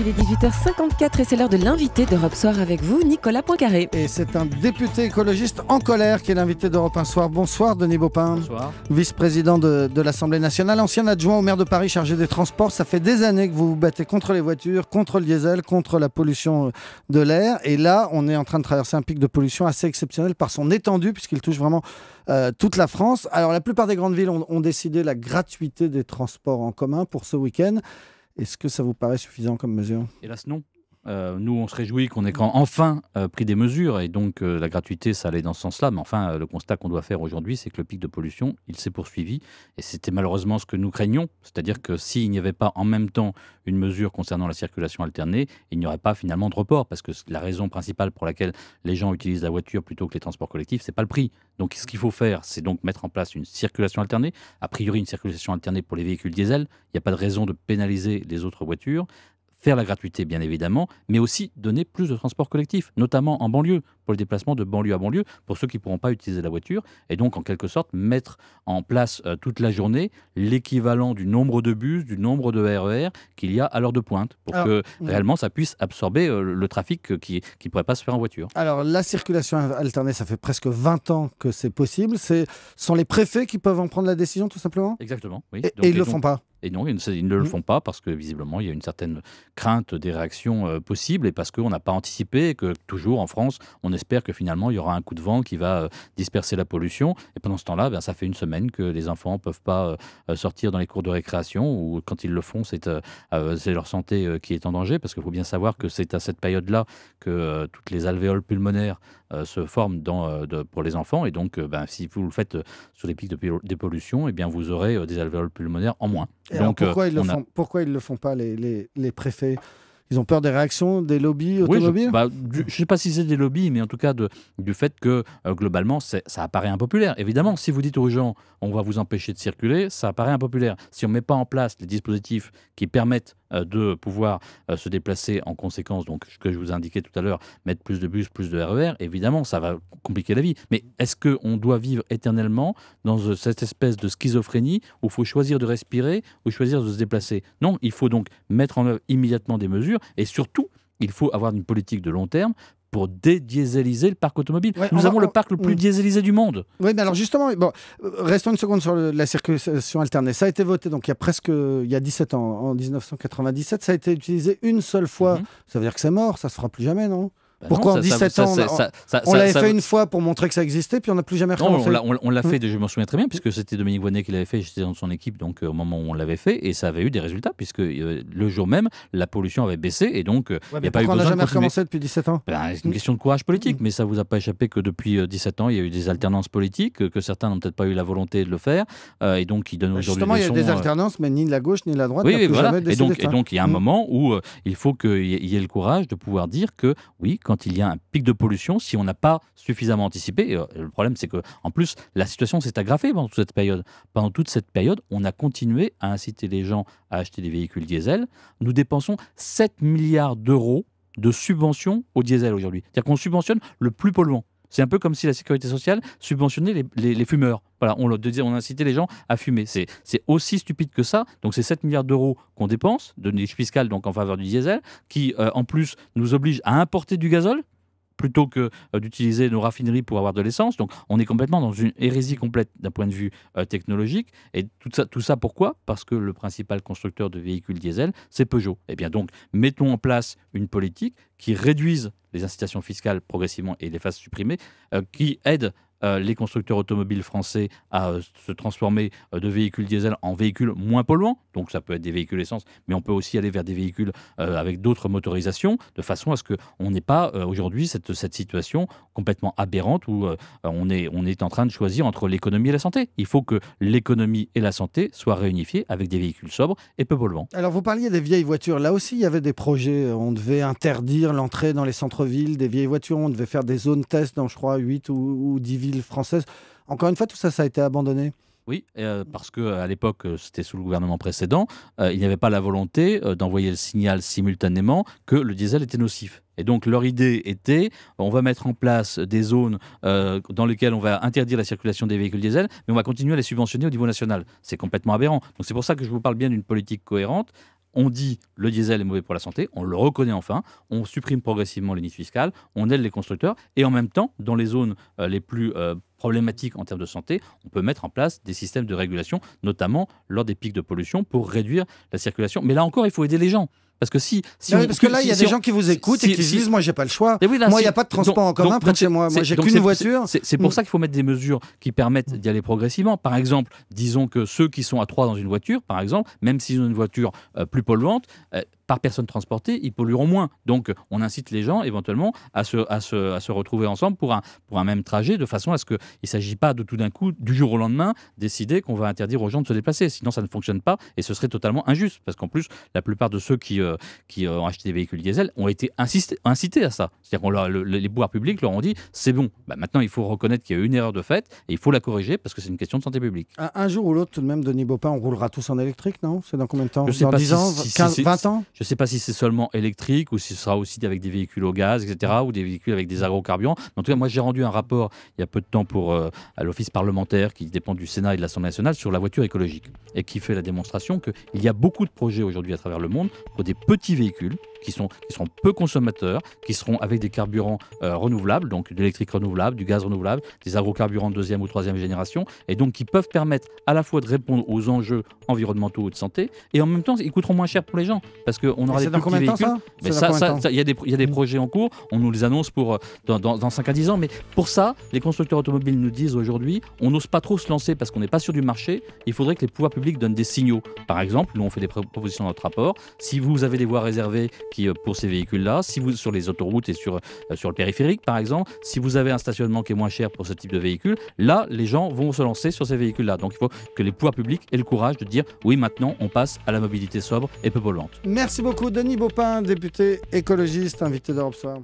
Il est 18h54 et c'est l'heure de l'invité d'Europe Soir avec vous, Nicolas Poincaré. Et c'est un député écologiste en colère qui est l'invité d'Europe 1 Soir. Bonsoir Denis Baupin. Vice-président de, l'Assemblée nationale, ancien adjoint au maire de Paris chargé des transports. Ça fait des années que vous vous battez contre les voitures, contre le diesel, contre la pollution euh, de l'air. Et là, on est en train de traverser un pic de pollution assez exceptionnel par son étendue puisqu'il touche vraiment euh, toute la France. Alors la plupart des grandes villes ont décidé la gratuité des transports en commun pour ce week-end. Est-ce que ça vous paraît suffisant comme mesure Hélas, non. Euh, nous, on se réjouit qu'on ait quand enfin euh, pris des mesures, et donc euh, la gratuité, ça allait dans ce sens-là, mais enfin, le constat qu'on doit faire aujourd'hui, c'est que le pic de pollution, il s'est poursuivi, et c'était malheureusement ce que nous craignions, c'est-à-dire que s'il n'y avait pas en même temps une mesure concernant la circulation alternée, il n'y aurait pas finalement de report, parce que la raison principale pour laquelle les gens utilisent la voiture plutôt que les transports collectifs, c'est pas le prix. Donc, ce qu'il faut faire, c'est donc mettre en place une circulation alternée, a priori une circulation alternée pour les véhicules diesel, il n'y a pas de raison de pénaliser les autres voitures, faire la gratuité, bien évidemment, mais aussi donner plus de transports collectifs, notamment en banlieue, pour le déplacement de banlieue à banlieue, pour ceux qui ne pourront pas utiliser la voiture, et donc en quelque sorte mettre en place euh, toute la journée l'équivalent du nombre de bus, du nombre de RER e qu'il y a à l'heure de pointe, pour que mm. réellement ça puisse absorber euh, le trafic euh, qui ne pourrait pas se faire en voiture. Alors la circulation alternée, ça fait presque 20 ans que c'est possible. Ce sont les préfets qui peuvent en prendre la décision, tout simplement Exactement, oui. et, ils ne le font pas et non, ils ne, le mmh. font pas parce que visiblement, il y a une certaine crainte des réactions euh, possibles et parce qu'on n'a pas anticipé que toujours en France, on espère que finalement, il y aura un coup de vent qui va euh, disperser la pollution. Et pendant ce temps-là, ben, ça fait une semaine que les enfants ne peuvent pas euh, sortir dans les cours de récréation ou quand ils le font, c'est leur santé qui est en danger parce qu'il faut bien savoir que c'est à cette période-là que toutes les alvéoles pulmonaires se forment dans, pour les enfants. Et donc, ben, si vous le faites sur les pics de, pollution, et eh bien, vous aurez des alvéoles pulmonaires en moins. Euh, pourquoi, ils le font, pourquoi ils ne le font pas, les, les, préfets ils ont peur des réactions des lobbies automobiles bah, Je ne sais pas si c'est des lobbies, mais en tout cas du fait que euh, globalement, ça apparaît impopulaire. Évidemment, si vous dites aux gens on va vous empêcher de circuler, ça apparaît impopulaire. Si on ne met pas en place les dispositifs qui permettent euh, de pouvoir euh, se déplacer en conséquence. Donc, ce que je vous indiquais tout à l'heure, mettre plus de bus, plus de RER, e évidemment, ça va compliquer la vie. Mais est-ce qu'on doit vivre éternellement dans euh, cette espèce de schizophrénie où il faut choisir de respirer ou choisir de se déplacer Non, il faut donc mettre en œuvre immédiatement des mesures et surtout, il faut avoir une politique de long terme pour dédieseliser le parc automobile. Nous avons le parc le plus dieselisé du monde. Oui, mais alors justement, bon, restons une seconde sur la circulation alternée. Ça a été voté donc il y a presque il y a 17 ans, en 1997. Ça a été utilisé une seule fois. Mhm. Ça veut dire que c'est mort, ça ne se fera plus jamais, non bah pourquoi en 17 ans On, l'avait fait une fois pour montrer que ça existait, puis on n'a plus jamais recommencé non, On l'a fait, hmm. je m'en souviens très bien, puisque c'était Dominique Voynet qui l'avait fait, j'étais dans son équipe donc euh, au moment où on l'avait fait, et ça avait eu des résultats, puisque euh, le jour même, la pollution avait baissé, et donc euh, il n'y a pas eu on n'a jamais commencé recommencé depuis 17 ans ben, C'est une question de courage politique, mais ça ne vous a pas échappé que depuis 17 ans, il y a eu des alternances politiques, que certains n'ont peut-être pas eu la volonté de le faire, et donc ils donnent des bah, aujourd'hui Justement, il y a des alternances, mais ni de la gauche ni de la droite. Oui, Et donc il y a un hmm. moment où il faut qu'il y ait le courage de pouvoir dire que, oui, quand il y a un pic de pollution, si on n'a pas suffisamment anticipé. Euh, le problème, c'est que en plus, la situation s'est aggravée pendant toute cette période. Pendant toute cette période, on a continué à inciter les gens à acheter des véhicules diesel. Nous dépensons 7 milliards d'euros de subventions au diesel aujourd'hui. C'est-à-dire qu'on subventionne le plus polluant. C'est un peu comme si la sécurité sociale subventionnait les, fumeurs. Voilà, on, incitait les gens à fumer. C'est aussi stupide que ça. Donc c'est 7 milliards d'euros qu'on dépense, de niche fiscale donc en faveur du diesel, qui euh, en plus nous oblige à importer du gazole plutôt que euh, d'utiliser nos raffineries pour avoir de l'essence. Donc on est complètement dans une hérésie complète d'un point de vue euh, technologique. Et tout ça, tout ça pourquoi Parce que le principal constructeur de véhicules diesel, c'est Peugeot. Et eh bien donc, mettons en place une politique qui réduise les incitations fiscales progressivement et les fasse supprimer, euh, qui aide euh, les constructeurs automobiles français à euh, se transformer euh, de véhicules diesel en véhicules moins polluants. Donc ça peut être des véhicules essence, mais on peut aussi aller vers des véhicules avec d'autres motorisations, de façon à ce qu'on n'ait pas aujourd'hui cette, cette situation complètement aberrante où on, est, on est en train de choisir entre l'économie et la santé. Il faut que l'économie et la santé soient réunifiées avec des véhicules sobres et peu polluants. Alors vous parliez des vieilles voitures. Là aussi, il y avait des projets. On devait interdire l'entrée dans les centres-villes des vieilles voitures. On devait faire des zones test dans, je crois, 8 ou, ou 10 Française. Encore une fois, tout ça, ça a été abandonné. Oui, euh, parce que euh, à l'époque, euh, c'était sous le gouvernement précédent, il n'y avait pas la volonté d'envoyer le signal simultanément que le diesel était nocif. Et donc leur idée était, on va mettre en place des zones dans lesquelles on va interdire la circulation des véhicules diesel, mais on va continuer à les subventionner au niveau national. C'est complètement aberrant. Donc c'est pour ça que je vous parle bien d'une politique cohérente on dit le diesel est mauvais pour la santé, on le reconnaît enfin, on supprime progressivement les niches fiscales, on aide les constructeurs, et en même temps, dans les zones euh, les plus euh, problématiques en termes de santé, on peut mettre en place des systèmes de régulation, notamment lors des pics de pollution, pour réduire la circulation. Mais là encore, il faut aider les gens. Parce que si, parce que là, il y a des gens qui vous écoutent et qui disent, moi, j'ai pas le choix. moi, il n'y a pas de transport en commun près de chez moi. Moi, j'ai qu'une voiture. C'est pour mm. ça qu'il faut mettre des mesures qui permettent d'y aller progressivement. Par exemple, disons que ceux qui sont à trois dans une voiture, par exemple, même s'ils ont une voiture euh, plus polluante, euh, par personne transportée, ils pollueront moins. Donc, on incite les gens éventuellement à se, à se, à se retrouver ensemble pour un, pour un même trajet, de façon à ce qu'il ne s'agit pas de tout d'un coup, du jour au lendemain, décider qu'on va interdire aux gens de se déplacer. Sinon, ça ne fonctionne pas et ce serait totalement injuste, parce qu'en plus, la plupart de ceux qui euh, euh, qui euh, ont acheté des véhicules diesel ont été incités, incités à ça. C'est-à-dire que les pouvoirs publics leur ont dit c'est bon, bah, maintenant il faut reconnaître qu'il y a eu une erreur de fait et il faut la corriger parce que c'est une question de santé publique. Un, jour ou l'autre, tout de même, Denis Bopin, on roulera tous en électrique, non C'est dans combien de temps je Dans 10 ans 15, 20 ans Je ne sais pas si c'est seulement électrique ou si ce sera aussi avec des véhicules au gaz, etc., ou des véhicules avec des agrocarburants. En tout cas, moi j'ai rendu un rapport il y a peu de temps pour, euh, à l'Office parlementaire qui dépend du Sénat et de l'Assemblée nationale sur la voiture écologique et qui fait la démonstration qu'il y a beaucoup de projets aujourd'hui à travers le monde pour des petit véhicule qui sont, qui seront peu consommateurs, qui seront avec des carburants euh, renouvelables, donc de l'électrique renouvelable, du gaz renouvelable, des agrocarburants de deuxième ou troisième génération, et donc qui peuvent permettre à la fois de répondre aux enjeux environnementaux ou de santé, et en même temps, ils coûteront moins cher pour les gens, parce qu'on aura des plus petits véhicules. Il y a des, mm. projets en cours, on nous les annonce pour, euh, dans, 5 à 10 ans, mais pour ça, les constructeurs automobiles nous disent aujourd'hui, on n'ose pas trop se lancer parce qu'on n'est pas sûr du marché, il faudrait que les pouvoirs publics donnent des signaux. Par exemple, nous on fait des propositions dans notre rapport, si vous avez des voies réservées qui, euh, pour ces véhicules-là, si vous sur les autoroutes et sur, euh, sur le périphérique, par exemple, si vous avez un stationnement qui est moins cher pour ce type de véhicule, là, les gens vont se lancer sur ces véhicules-là. Donc il faut que les pouvoirs publics aient le courage de dire oui, maintenant, on passe à la mobilité sobre et peu polluante. Merci beaucoup, Denis Baupin, député écologiste, invité d'Europe Soir.